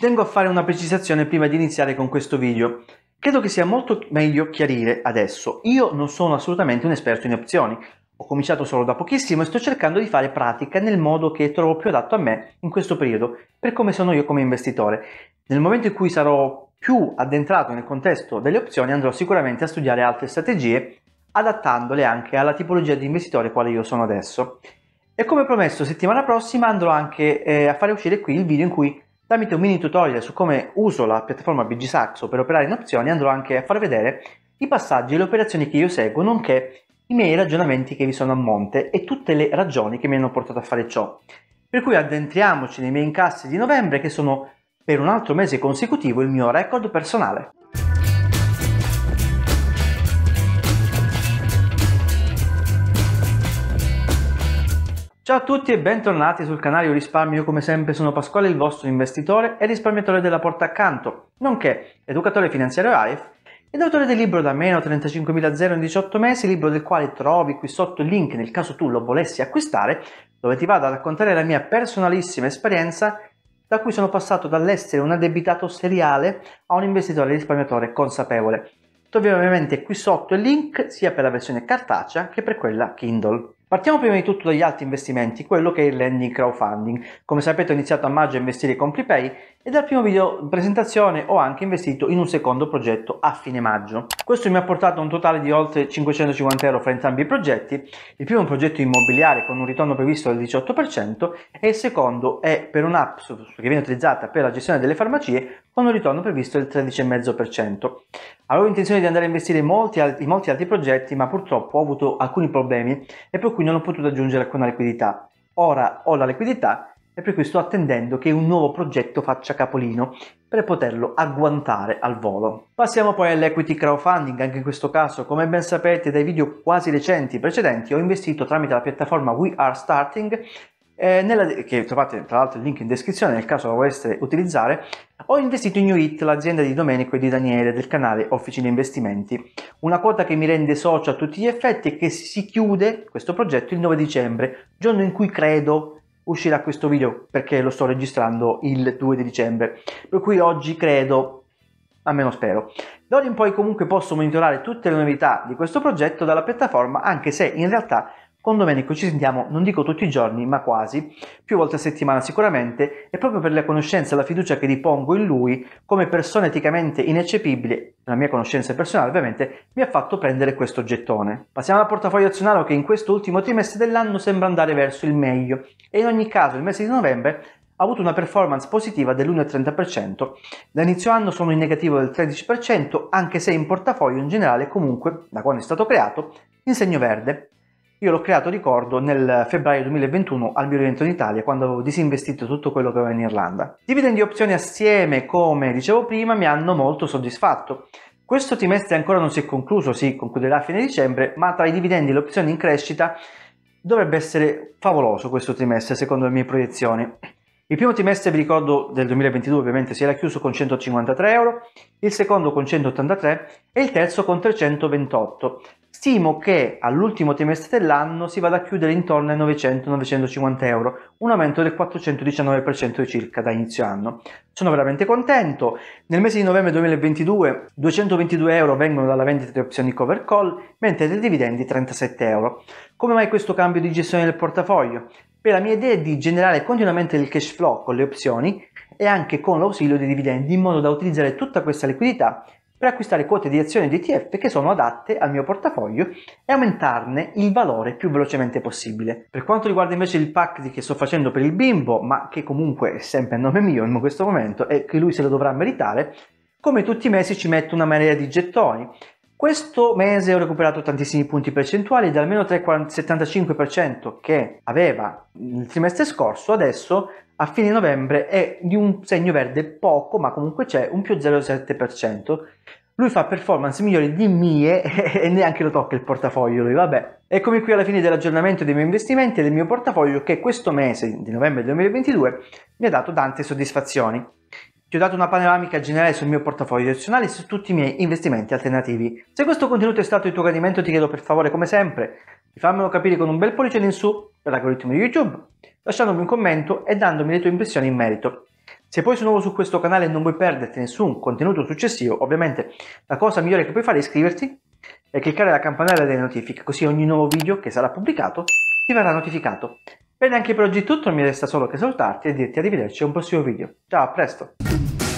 tengo a fare una precisazione prima di iniziare con questo video. Credo che sia molto meglio chiarire adesso. Io non sono assolutamente un esperto in opzioni. Ho cominciato solo da pochissimo e sto cercando di fare pratica nel modo che trovo più adatto a me in questo periodo, per come sono io come investitore. Nel momento in cui sarò più addentrato nel contesto delle opzioni andrò sicuramente a studiare altre strategie adattandole anche alla tipologia di investitore quale io sono adesso. E come promesso settimana prossima andrò anche eh, a fare uscire qui il video in cui Tramite un mini tutorial su come uso la piattaforma BG Saxo per operare in opzioni andrò anche a far vedere i passaggi e le operazioni che io seguo, nonché i miei ragionamenti che vi sono a monte e tutte le ragioni che mi hanno portato a fare ciò. Per cui addentriamoci nei miei incassi di novembre che sono per un altro mese consecutivo il mio record personale. Ciao a tutti e bentornati sul canale Io Risparmio, io come sempre sono Pasquale il vostro investitore e risparmiatore della porta accanto, nonché educatore finanziario AIF ed autore del libro da meno 35.000 in 18 mesi, libro del quale trovi qui sotto il link nel caso tu lo volessi acquistare, dove ti vado a raccontare la mia personalissima esperienza da cui sono passato dall'essere un addebitato seriale a un investitore risparmiatore consapevole. Trovi ovviamente qui sotto il link sia per la versione cartacea che per quella Kindle. Partiamo prima di tutto dagli altri investimenti, quello che è il lending crowdfunding. Come sapete ho iniziato a maggio a investire con Plipay e dal primo video presentazione ho anche investito in un secondo progetto a fine maggio. Questo mi ha portato a un totale di oltre 550 euro fra entrambi i progetti. Il primo è un progetto immobiliare con un ritorno previsto del 18% e il secondo è per un'app che viene utilizzata per la gestione delle farmacie con un ritorno previsto del 13,5%. Avevo intenzione di andare a investire in molti, in molti altri progetti, ma purtroppo ho avuto alcuni problemi e per cui non ho potuto aggiungere alcuna liquidità. Ora ho la liquidità e per cui sto attendendo che un nuovo progetto faccia capolino per poterlo agguantare al volo. Passiamo poi all'equity crowdfunding, anche in questo caso come ben sapete dai video quasi recenti precedenti ho investito tramite la piattaforma We Are Starting eh, nella, che trovate tra l'altro il link in descrizione nel caso la voleste utilizzare, ho investito in New It, l'azienda di Domenico e di Daniele del canale Officine Investimenti, una quota che mi rende socio a tutti gli effetti e che si chiude questo progetto il 9 dicembre, giorno in cui credo uscirà questo video perché lo sto registrando il 2 di dicembre, per cui oggi credo, almeno spero. Da ora in poi comunque posso monitorare tutte le novità di questo progetto dalla piattaforma anche se in realtà con Domenico ci sentiamo, non dico tutti i giorni, ma quasi, più volte a settimana sicuramente, e proprio per la conoscenza e la fiducia che ripongo in lui, come persona eticamente ineccepibile, la mia conoscenza personale ovviamente, mi ha fatto prendere questo gettone. Passiamo al portafoglio azionario che in questo ultimo trimestre dell'anno sembra andare verso il meglio, e in ogni caso il mese di novembre ha avuto una performance positiva dell'1,30%, da inizio anno sono in negativo del 13%, anche se in portafoglio in generale comunque, da quando è stato creato, in segno verde, io l'ho creato, ricordo, nel febbraio 2021 al Mio Evento in Italia, quando avevo disinvestito tutto quello che avevo in Irlanda. Dividendi e opzioni assieme, come dicevo prima, mi hanno molto soddisfatto. Questo trimestre ancora non si è concluso, si concluderà a fine dicembre, ma tra i dividendi e le opzioni in crescita dovrebbe essere favoloso questo trimestre secondo le mie proiezioni. Il primo trimestre, vi ricordo, del 2022 ovviamente si era chiuso con 153 euro, il secondo con 183 e il terzo con 328. Stimo che all'ultimo trimestre dell'anno si vada a chiudere intorno ai 900-950 euro, un aumento del 419% circa da inizio anno. Sono veramente contento. Nel mese di novembre 2022 222 euro vengono dalla vendita di opzioni cover call, mentre dai dividendi 37 euro. Come mai questo cambio di gestione del portafoglio? Per la mia idea di generare continuamente il cash flow con le opzioni e anche con l'ausilio dei dividendi in modo da utilizzare tutta questa liquidità per acquistare quote di azioni di ETF che sono adatte al mio portafoglio e aumentarne il valore più velocemente possibile. Per quanto riguarda invece il pack che sto facendo per il bimbo, ma che comunque è sempre a nome mio in questo momento e che lui se lo dovrà meritare, come tutti i mesi ci metto una marea di gettoni questo mese ho recuperato tantissimi punti percentuali, dal meno 3,75% che aveva il trimestre scorso, adesso a fine novembre è di un segno verde poco, ma comunque c'è, un più 0,7%. Lui fa performance migliori di mie e neanche lo tocca il portafoglio lui, vabbè. Eccomi qui alla fine dell'aggiornamento dei miei investimenti e del mio portafoglio che questo mese di novembre 2022 mi ha dato tante soddisfazioni. Ti ho dato una panoramica generale sul mio portafoglio direzionale e su tutti i miei investimenti alternativi. Se questo contenuto è stato di tuo gradimento ti chiedo per favore come sempre di farmelo capire con un bel pollice in su l'algoritmo di YouTube, lasciandomi un commento e dandomi le tue impressioni in merito. Se poi sei nuovo su questo canale e non vuoi perderti nessun contenuto successivo, ovviamente la cosa migliore che puoi fare è iscriverti e cliccare la campanella delle notifiche, così ogni nuovo video che sarà pubblicato ti verrà notificato. Bene, anche per oggi è tutto, mi resta solo che salutarti e dirti arrivederci a un prossimo video. Ciao, a presto!